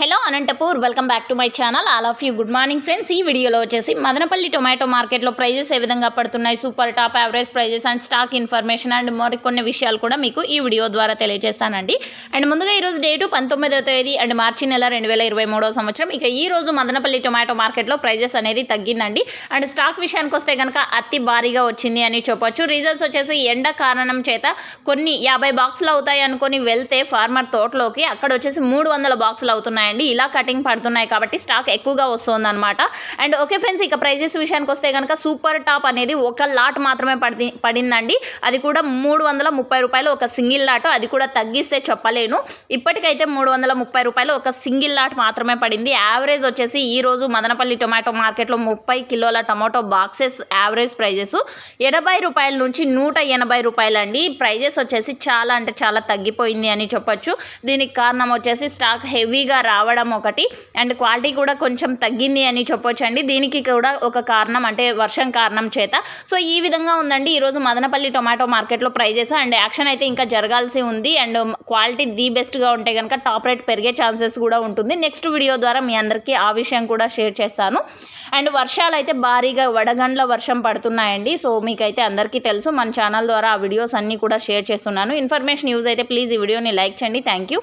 hello Anantapur welcome back to my channel all of you good morning friends ఈ వీడియోలో వచ్చేసి Madanapalle tomato మార్కెట్లో prices ఏ విధంగా పడుతున్నాయి super top average prices and stock information and మరికొన్ని విషయాలు కూడా మీకు ఈ వీడియో ద్వారా తెలియజేస్తానండి అండ్ ముందుగా ఈరోజు డేటు పంతొమ్మిదవ తేదీ అండ్ మార్చి నెల రెండు వేల ఇరవై మూడో సంవత్సరం ఇక ఈ రోజు మదనపల్లి టొమాటో మార్కెట్లో ప్రైజెస్ అనేది తగ్గిందండి అండ్ స్టాక్ విషయానికి వస్తే కనుక అతి భారీగా వచ్చింది అని చెప్పొచ్చు రీజన్స్ వచ్చేసి ఎండ కారణం చేత కొన్ని యాభై బాక్సులు అవుతాయి అనుకొని వెళ్తే ఫార్మర్ తోటలోకి అక్కడ వచ్చేసి మూడు వందల బాక్సులు అవుతున్నాయి పడుతున్నాయండి ఇలా కటింగ్ పడుతున్నాయి కాబట్టి స్టాక్ ఎక్కువగా అనమాట అండ్ ఓకే ఫ్రెండ్స్ ఇక ప్రైజెస్ విషయానికి వస్తే కనుక సూపర్ టాప్ అనేది ఒక లాట్ మాత్రమే పడి పడిందండి అది కూడా మూడు వందల ముప్పై రూపాయలు ఒక సింగిల్ లాట్ అది కూడా తగ్గిస్తే చెప్పలేను ఇప్పటికైతే మూడు వందల ముప్పై రూపాయలు ఒక సింగిల్ లాట్ మాత్రమే పడింది యావరేజ్ వచ్చేసి ఈ రోజు మదనపల్లి టొమాటో మార్కెట్లో ముప్పై కిలోల టమాటో బాక్సెస్ యావరేజ్ ప్రైజెస్ ఎనభై రూపాయల నుంచి నూట ఎనభై రూపాయలు అండి ప్రైజెస్ వచ్చేసి చాలా అంటే చాలా తగ్గిపోయింది అని చెప్పొచ్చు దీనికి కారణం వచ్చేసి స్టాక్ హెవీగా రా రావడం ఒకటి అండ్ క్వాలిటీ కూడా కొంచెం తగ్గింది అని చెప్పొచ్చండి దీనికి కూడా ఒక కారణం అంటే వర్షం కారణం చేత సో ఈ విధంగా ఉందండి ఈరోజు మదనపల్లి టొమాటో మార్కెట్లో ప్రైజెస్ అండ్ యాక్షన్ అయితే ఇంకా జరగాల్సి ఉంది అండ్ క్వాలిటీ ది బెస్ట్గా ఉంటే కనుక టాప్ రేట్ పెరిగే ఛాన్సెస్ కూడా ఉంటుంది నెక్స్ట్ వీడియో ద్వారా మీ అందరికీ ఆ విషయం కూడా షేర్ చేస్తాను అండ్ వర్షాలు అయితే భారీగా వడగండ్ల వర్షం పడుతున్నాయండి సో మీకైతే అందరికీ తెలుసు మన ఛానల్ ద్వారా ఆ వీడియోస్ అన్నీ కూడా షేర్ చేస్తున్నాను ఇన్ఫర్మేషన్ యూజ్ అయితే ప్లీజ్ ఈ వీడియోని లైక్ చేయండి థ్యాంక్ యూ